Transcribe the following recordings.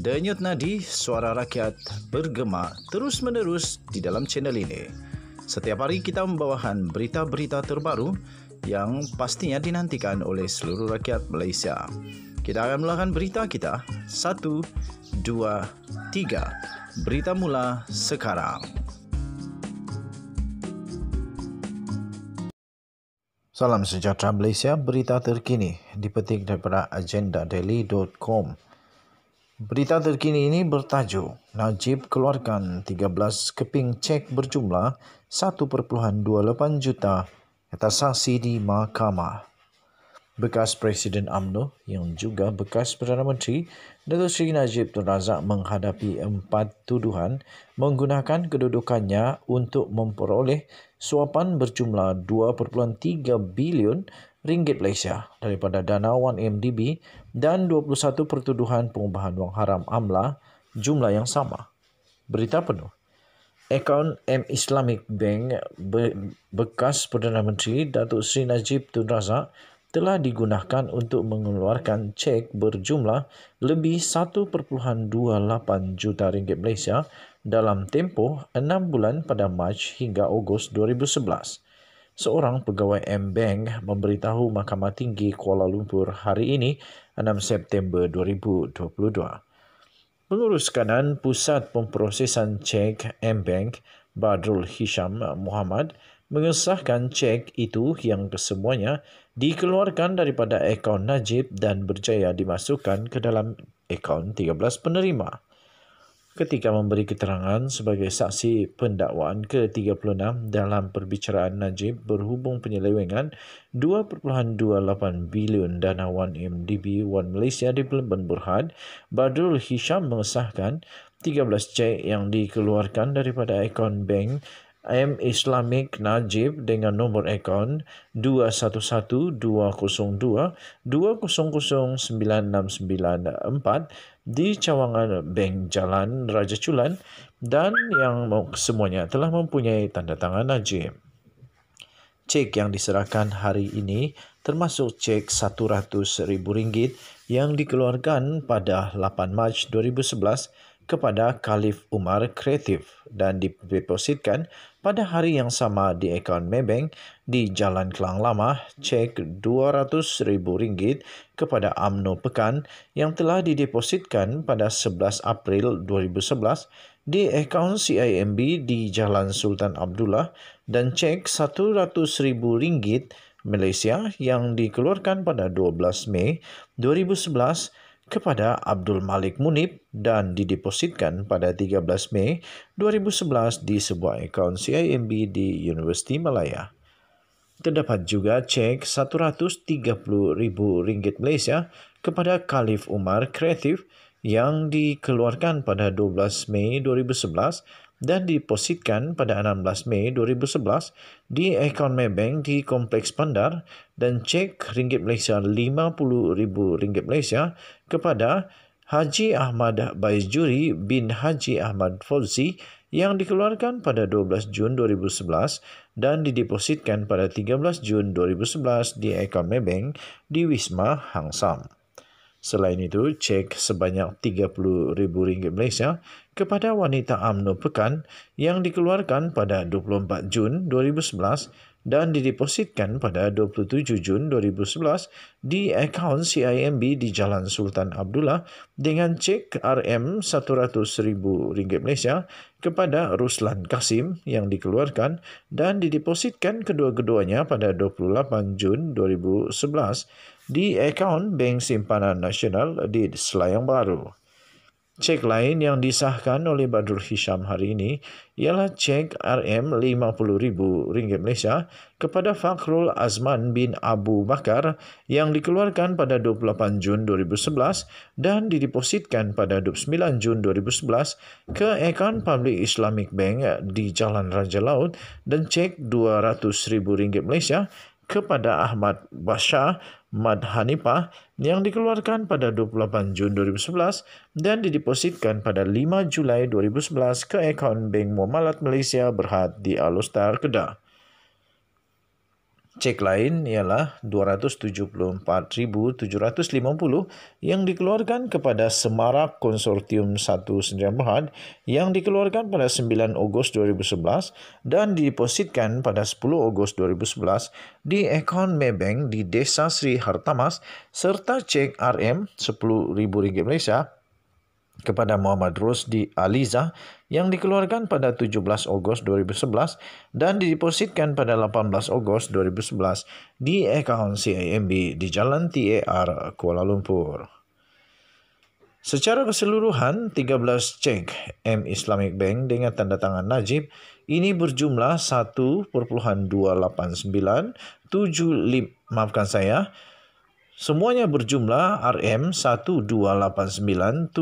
Denyut nadi suara rakyat bergema terus-menerus di dalam channel ini. Setiap hari kita membawakan berita-berita terbaru yang pastinya dinantikan oleh seluruh rakyat Malaysia. Kita akan melakukan berita kita. Satu, dua, tiga. Berita mula sekarang. Salam sejahtera Malaysia, berita terkini dipetik daripada agenda daily.com. Berita terkini ini bertajuk Najib keluarkan 13 keping cek berjumlah 1.28 juta atas saksi di mahkamah. Bekas Presiden AMNO yang juga bekas Perdana Menteri, Datuk Seri Najib Tun Razak menghadapi empat tuduhan menggunakan kedudukannya untuk memperoleh suapan berjumlah 2.3 bilion ringgit Malaysia daripada dana 1MDB dan 21 pertuduhan pengubahan wang haram AMLA jumlah yang sama. Berita penuh. Akaun M Islamic Bank bekas Perdana Menteri Datuk Seri Najib Tun Razak telah digunakan untuk mengeluarkan cek berjumlah lebih 1.28 juta ringgit Malaysia dalam tempoh 6 bulan pada Mac hingga Ogos 2011. Seorang pegawai M-Bank memberitahu Mahkamah Tinggi Kuala Lumpur hari ini 6 September 2022. Pengurus kanan Pusat Pemprosesan Cek M-Bank Badrul Hisham Muhammad mengesahkan cek itu yang kesemuanya dikeluarkan daripada akaun Najib dan berjaya dimasukkan ke dalam akaun 13 penerima ketika memberi keterangan sebagai saksi pendakwaan ke-36 dalam perbicaraan Najib berhubung penyelewengan 2.28 bilion dana 1MDB 1 Malaysia Development Burhan Badrul Hisham mengesahkan 13 cek yang dikeluarkan daripada ikon bank M Islamic Najib dengan nombor akaun 211202009694 di cawangan Bank Jalan Raja Chulan dan yang semuanya telah mempunyai tanda tangan Najib. Cek yang diserahkan hari ini termasuk cek RM100,000 yang dikeluarkan pada 8 Mac 2011 kepada Khalif Umar Kreatif dan dipositkan pada hari yang sama di akaun Maybank di Jalan Kelang Lama cek RM200,000 kepada UMNO Pekan yang telah didepositkan pada 11 April 2011 di akaun CIMB di Jalan Sultan Abdullah dan cek RM100,000 Malaysia yang dikeluarkan pada 12 Mei 2011 kepada Abdul Malik Munib dan didepositkan pada 13 Mei 2011 di sebuah akun CIMB di University Malaya. Terdapat juga cek 130.000 ringgit Malaysia kepada Khalif Umar Kreatif yang dikeluarkan pada 12 Mei 2011 dan dipositkan pada 16 Mei 2011 di akaun Maybank di Kompleks Pandar dan cek ringgit Malaysia RM50,000 kepada Haji Ahmad Baizuri bin Haji Ahmad Fauzi yang dikeluarkan pada 12 Jun 2011 dan didepositkan pada 13 Jun 2011 di akaun Maybank di Wisma Hang Sam. Selain itu, cek sebanyak RM30,000 Malaysia kepada wanita UMNO Pekan yang dikeluarkan pada 24 Jun 2011 dan didepositkan pada 27 Jun 2011 di akaun CIMB di Jalan Sultan Abdullah dengan cek RM100,000 Malaysia kepada Ruslan Kasim yang dikeluarkan dan didepositkan kedua-keduanya pada 28 Jun 2011 di akaun Bank Simpanan Nasional di Selayang Baru. Cek lain yang disahkan oleh Badrul Hisham hari ini ialah cek RM50,000 ringgit Malaysia kepada Fakhrul Azman bin Abu Bakar yang dikeluarkan pada 28 Jun 2011 dan didepositkan pada 29 Jun 2011 ke akaun Public Islamic Bank di Jalan Raja Laut dan cek RM200,000 ringgit Malaysia kepada Ahmad Bashar Mad Hanifah yang dikeluarkan pada 28 Jun 2011 dan didepositkan pada 5 Julai 2011 ke akaun Bank Muamalat Malaysia Berhad di Alustar Kedah cek lain ialah 274,750 yang dikeluarkan kepada Semarak Konsortium 1 Sdn Bhd yang dikeluarkan pada 9 Ogos 2011 dan dipositkan pada 10 Ogos 2011 di akaun Maybank di Desa Sri Hartamas serta cek RM 10,000 Malaysia kepada Muhammad Rusdi Aliza yang dikeluarkan pada 17 Ogos 2011 dan didepositkan pada 18 Ogos 2011 di akaun CIMB di Jalan TAR Kuala Lumpur. Secara keseluruhan, 13 cek M Islamic Bank dengan tanda tangan Najib ini berjumlah 1.289 75 maafkan saya semuanya berjumlah RM12897.50.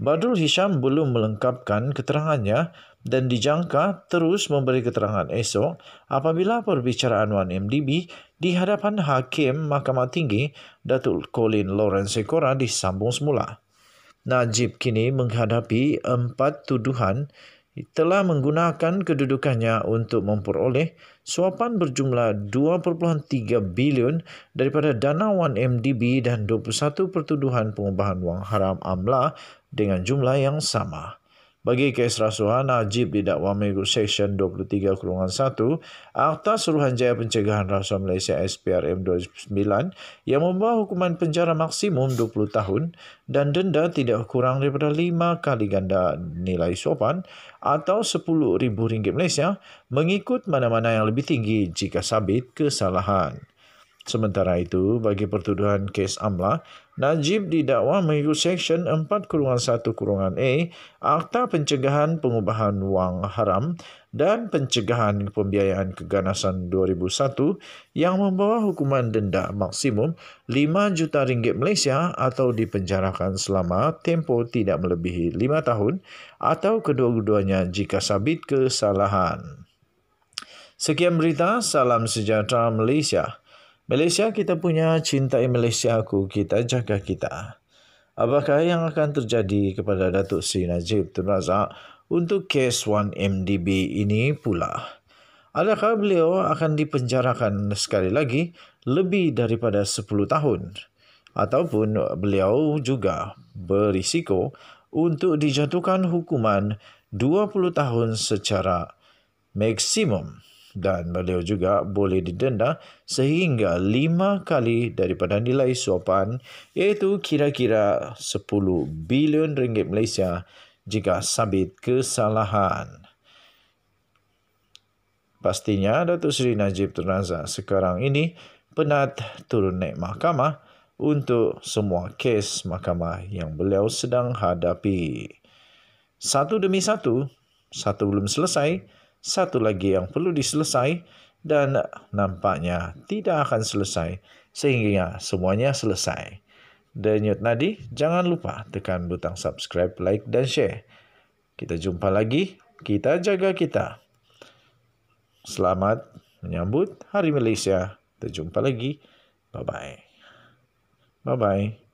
Badrul Hisham belum melengkapkan keterangannya dan dijangka terus memberi keterangan esok apabila perbicaraan 1MDB di hadapan Hakim Mahkamah Tinggi Datuk Colin Lawrence Sekora disambung semula. Najib kini menghadapi empat tuduhan telah menggunakan kedudukannya untuk memperoleh suapan berjumlah 2.3 bilion daripada dana 1MDB dan 21 pertuduhan pengubahan wang haram AMLA dengan jumlah yang sama bagi kes rasuah Najib didakwa mengikut Seksyen 23 Kurungan 1 Akta Suruhanjaya Pencegahan Rasuah Malaysia SPRM 2009 yang membawa hukuman penjara maksimum 20 tahun dan denda tidak kurang daripada 5 kali ganda nilai sopan atau RM10,000 Malaysia mengikut mana-mana yang lebih tinggi jika sabit kesalahan. Sementara itu, bagi pertuduhan kes AMLA, Najib didakwa mengikut Seksyen 4-1-A kurungan Akta Pencegahan Pengubahan Wang Haram dan Pencegahan Pembiayaan Keganasan 2001 yang membawa hukuman denda maksimum 5 juta ringgit Malaysia atau dipenjarakan selama tempo tidak melebihi 5 tahun atau kedua-duanya jika sabit kesalahan. Sekian berita, salam sejahtera Malaysia. Malaysia kita punya, cintai Malaysia aku, kita jaga kita. Apakah yang akan terjadi kepada Datuk Seri Najib Tun Razak untuk kes 1MDB ini pula? Adakah beliau akan dipenjarakan sekali lagi lebih daripada 10 tahun? Ataupun beliau juga berisiko untuk dijatuhkan hukuman 20 tahun secara maksimum? dan beliau juga boleh didenda sehingga lima kali daripada nilai suapan iaitu kira-kira 10 bilion ringgit Malaysia jika sabit kesalahan. Pastinya Datuk Seri Najib Tun Razak sekarang ini penat turun naik mahkamah untuk semua kes mahkamah yang beliau sedang hadapi. Satu demi satu, satu belum selesai, satu lagi yang perlu diselesai dan nampaknya tidak akan selesai sehingga semuanya selesai. Denyut Nadi, jangan lupa tekan butang subscribe, like dan share. Kita jumpa lagi, kita jaga kita. Selamat menyambut Hari Malaysia. Kita jumpa lagi. Bye-bye. Bye-bye.